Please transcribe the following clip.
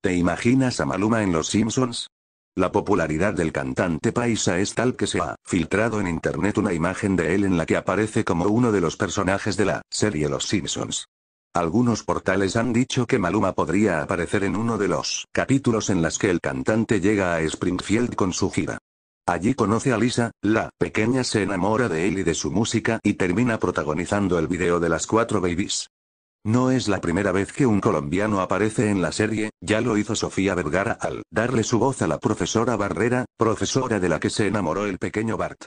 ¿Te imaginas a Maluma en Los Simpsons? La popularidad del cantante paisa es tal que se ha filtrado en internet una imagen de él en la que aparece como uno de los personajes de la serie Los Simpsons. Algunos portales han dicho que Maluma podría aparecer en uno de los capítulos en las que el cantante llega a Springfield con su gira. Allí conoce a Lisa, la pequeña se enamora de él y de su música y termina protagonizando el video de las cuatro babies. No es la primera vez que un colombiano aparece en la serie, ya lo hizo Sofía Vergara al darle su voz a la profesora Barrera, profesora de la que se enamoró el pequeño Bart.